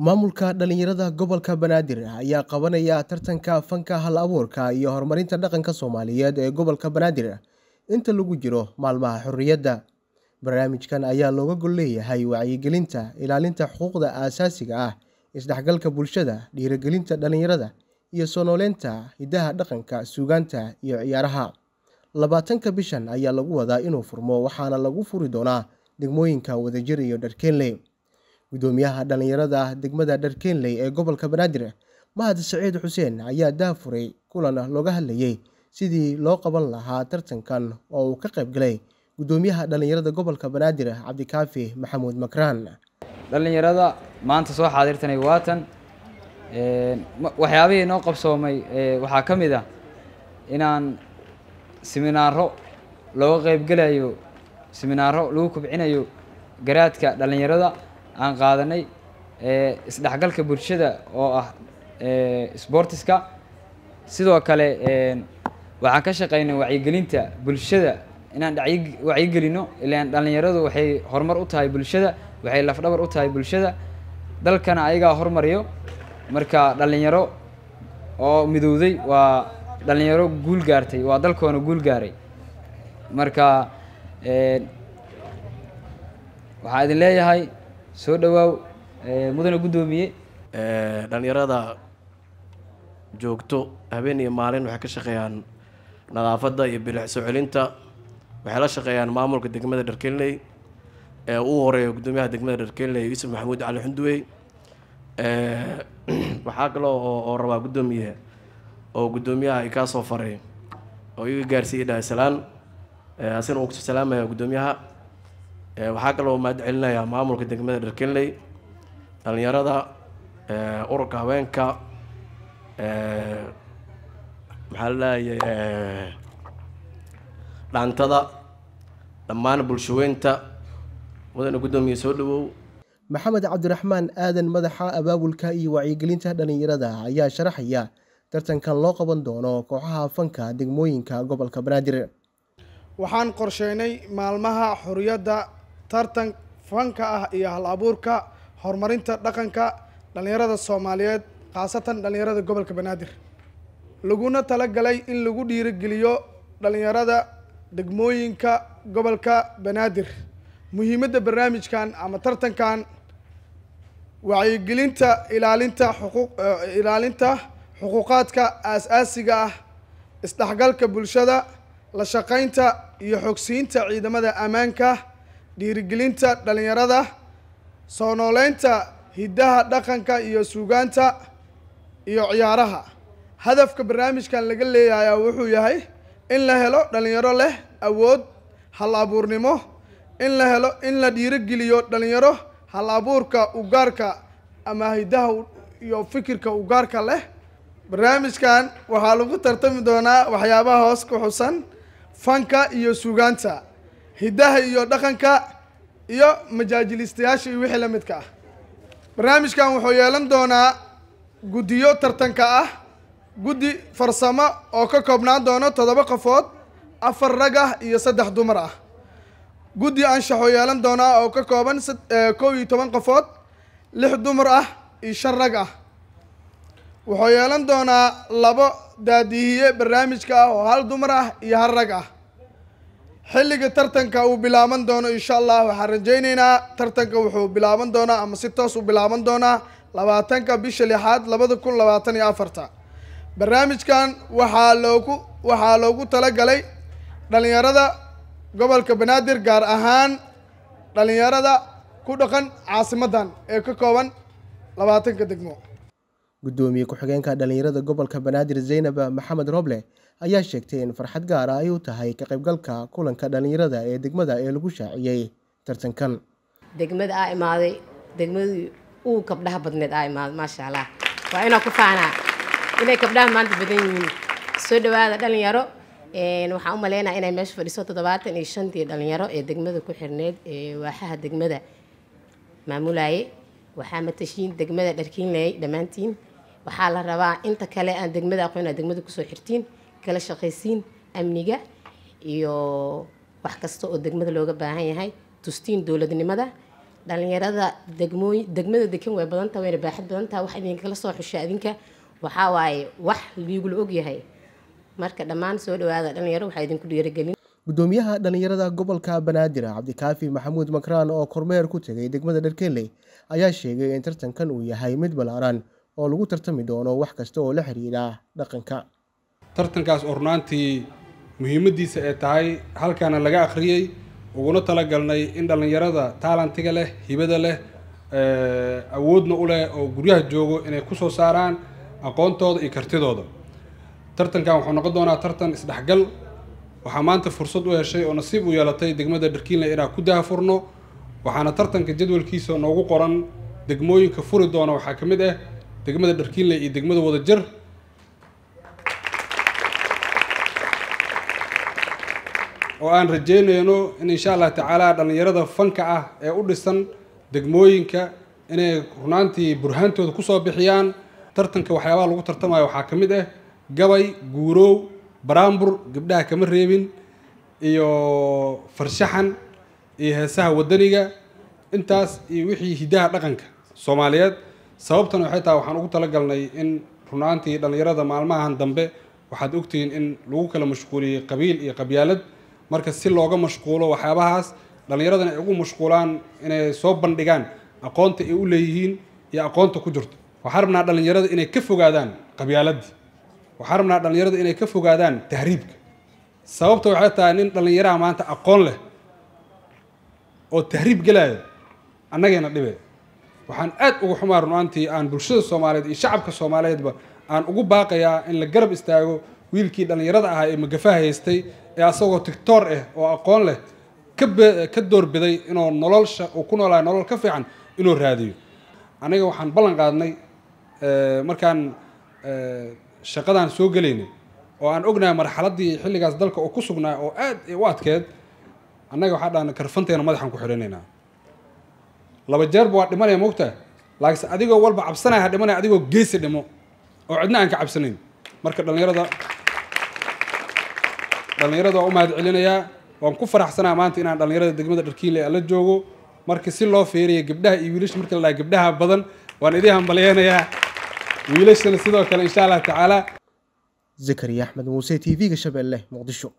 maamulka dhalinyarada gobolka banaadir ayaa qabanaya tartanka fanka hal abuurka iyo horumarinta dhaqanka soomaaliyeed ee gobolka banaadir inta lagu jiro maalmaha xorriyadda barnaamijkan ayaa looga gol leeyahay wacyigelinta ilaalinta xuquuqda aasaasiga ah isdhexgalka bulshada dhiirigelinta dhallinyarada iyo soo nooleynta hiddaha dhaqanka suugaanta iyo ciyaaraha labaatanka bishan ayaa lagu wadaa inuu furmo waxaana lagu furi doonaa degmooyinka wadajir iyo dharkeenley gudoomiyaha dhallinyarada degmada dharkeenley ee gobolka banaadir mahad saciid xuseen ayaa daafuray kulan looga hadlayay sidii loo qaban lahaa tartankan oo uu ka qayb galay gudoomiyaha dhallinyarada gobolka banaadir ah, cabdikaafi maxamuud makraan dhallinyarada maanta soo xaadirtanay waatan eh, waxyaabihii noo qabsoomay eh, waxaa ka mid ah inaan siminaaro looga qaybgelayo siminaaro lagu kubcinayo garaadka dhallinyarada aan qaadanay eh, isdhexgalka bulshada oo ah sbortiska sidoo kale waxaan ka shaqaynay wacyigelinta bulshada inaan wacyigelino ilaan dhalinyaradu waxay horumar u tahay bulshada waxay lafdhabar u tahay bulshada dalkana ayagaa hormariyo marka dhalinyaro oo midowday waa dhalinyaro guul gaartay waa dalkoona guul gaaray marka eh, waxaa idin leeyahay soo dhowaaw eh, mudane guddoomiye eh, dhalinyarada joogto habeen iyo maalin waxay ka shaqeeyaan nadaafadda iyo bilix soo waxay la shaqeeyaan maamulka degmada dharkeynley ee uu horeeya gudoomiyaha degmada dharkeynley yuusuf maxamuud cali xunduwey waxaa kaloo oo rabaa guddoomiye oo guddoomiyaha ikaa soo faray oo iga gaarsiiyay salaan asina uu kusoo salaamaya guddoomiyaha waxaa kaloo mahad celinayaa maamulka degmada dharkeynley dhalinyarada ururka haweenka maxaa la leeyahay dhaantada dhammaan bulshaweynta mudana guddoomiye soo dhawow maxamed cabdiraxmaan aadan madaxa abaabulka iyo wacyigelinta dhallinyarada ayaa sharaxaya tartankan loo qaban doono kooxaha fanka degmooyinka gobolka banaadir waxaan qorsheynay maalmaha xorriyadda tartan fanka ah iyo hal abuurka horumarinta dhaqanka dhallinyarada soomaaliyeed khaasatan dhallinyarada gobolka banaadir laguna tala galay in lagu dhiirigeliyo dhallinyarada degmooyinka gobolka banaadir muhiimadda barnaamijkan ama tartankan wacyigelinta ilaalinta xuquuq eh, ilaalinta xuquuqaadka aas-aasiga ah isdhexgalka bulshada la shaqaynta iyo xogsiinta ciidamada ammaanka dhiirigelinta dhalinyarada soo nooleynta hiddaha dhaqanka iyo suugaanta iyo ciyaaraha hadafka barnaamijkan laga leeyayaa wuxuu yahay in la helo dhalinyaro leh awood hal abuurnimo in la helo in la dhiirogeliyo dhalinyaro hal abuurka u ama hidaha iyo fikirka ugaarka leh barnaamijkan waxaa lagu tartami doonaa waxyaabaha hoos ku xusan fanka iyo suugaanta hiddaha iyo dhaqanka iyo majaajilistayaasha iyo wixii la midka ah barnaamijkan wuxuu yeelan doonaa guddiyo tartanka ah guddi farsamo oo ka koobnaan doono toddoba qofood afar rag ah iyo saddex dumar ah guddi anshaxoo yeelan doonaa oo ka kooban eh, kow iyo toban qofood lix dumar ah iyo shan rag ah wuxuu yeelan doonaa labo daadiihiye barnaamijka ah oo hal dumar ah iyo hal rag ah xilliga tartanka uu bilaaban doono insha allah waxaan rajaynaynaa tartanka wuxuu bilaaban doonaa ama si toos u bilaaban doonaa labaatanka bisha lixaad labada kun labaatan iyo afarta barnaamijkan waxaa loogu waxaa loogu talagalay dhallinyarada gobolka banaadir gaar ahaan dhalinyarada ku dhaqan caasimaddan ee ka kooban labaatanka degmo guddoomiye ku-xigeenka dhallinyarada gobolka banaadir zeynab maxamed roble ayaa sheegtay in farxad gaara ah ay u tahay ka qaybgalka kulanka dhallinyarada ee degmada ee lagu shaaciyey tartankan degmada aa imaaday degmadii uu gabdhaha badneed aa imaaday maasha allah waa inaa ku faanaa inay gabdhaha maanta badan yihiin soo dhawaada dhalinyaro waxaan u maleynaha inay meesha fadhiso toddobaatan iyo shantii dhallinyaro ee degmada ku xirneed ee waaxaha degmada maamulaaye waxaa matashiin degmada dharkiinlayay dhammaantiin waxaa la rabaa inta kale aan degmada aqoon degmada kusoo xirtiin kala shaqaysiin amniga iyo wax kasta oo degmada looga baahan yahay tustiin dowladnimada dhalinyarada degmooy degmada dekan way badantaha wayna baaxad badantaha wax idinka soo xusha adinka waxaa waaye wax liigula ogyahay marka dhammaan soo dhawaada dhalinyaro waxaa idinku dhiiragelin gudoomiyaha dhallinyarada gobolka banaadir cabdikaafi maxamuud makraan oo kormeer ku tegay degmada dharkeeley ayaa sheegay in tartankan uu yahay mid ballaaran oo lagu tartami doono wax kasta oo la xiriira dhaqanka tartankaas oo runaantii muhiimaddiisa ee tahay halkaana laga akhriyey uguna talagalnay in dhallinyarada taalantiga leh hibada leh awoodna u leh oo guryaha joogo inay ku soo saaraan aqoontooda iyo kartidooda tartankan wuxuu noqon doonaa tartan isdhexgal waxaa maanta fursad u heshay oo nasiib u yeelatay degmada dharkiinle inaan ku daahfurno waxaana tartanka jadwalkiisa noogu qoran degmooyinka furi doona waxaa ka mid ah degmada dharkiinle iyo degmada wadajir oo aan rajeynayno in insha allah tacaala dhallinyarada fanka ah ee u dhisan degmooyinka inay runaantii burhaantooda ku soo bixiyaan tartanka waxyaabaha lagu tartamayo waxaa ka mid ah gabay guurow baraambur gabdhaha kama reebin iyo farshaxan iyo heesaha waddaniga intaas iyo wixii hidaha dhaqanka soomaaliyeed sababtan waxay tahay waxaan ugu talagalnay in runaantii dhallinyarada maalmahan dambe waxaad ogtihiin in lagu kala mashquuliyey qabiil iyo qabyaalad marka si looga mashquulo waxyaabahaas dhallinyaradana ay ugu mashquulaan inay soo bandhigaan aqoonta ay u leeyihiin iyo aqoonta ku jirto waxaan rabnaa dhallinyarada inay ka fogaadaan qabyaaladii waxaa rabnaa dhallinyarada inay ka fogaadaan tahriibka sababta waxay tahay nin dhallinyaraha maanta aqoon leh oo tahriib gelaya annagayna dhibe waxaan aad uga xumaa runaantii aan bulshada soomaaliyeed iyo shacabka soomaaliyeedba aan ugu baaqayaa in la garab istaago wiilkii dhallinyarada ahaa ee magafaha haystay ee asagoo tigtoor ah eh oo aqoon leh ka doorbiday inuu nololsha uu ku noolaayo nolol ka fiican inuu raadiyo aniga waxaan ballan qaadnay Eh, markaan eh, shaqadaan soo gelayna oo aan ognahay marxaladii xilligaas dalka oo ku sugnaa oo aad u adkeed annaga waxaa dhaan karfanteena madaxaan ku xidhanaynaa laba jeerba waa dhimanaya mogta laakiinse adigoo walba cabsanaya ha dhimanaya adigoo geesi dhimo oo cidna aan ka cabsanayn marka dhallinyarada dhallinyarada waa u mahad celinayaa waan ku faraxsanaa maanta inaan dhallinyarada degmada dharkiinle aan la joogo marka si loo fiiriyo gabdhaha iyo wiilasha marka la dhaha gabdhaha badan waan idii hambalyeenayaa wiilashana sidoo kale insha allah tacaala zakariya axmed muuse t v-ga shabeelle muqdisho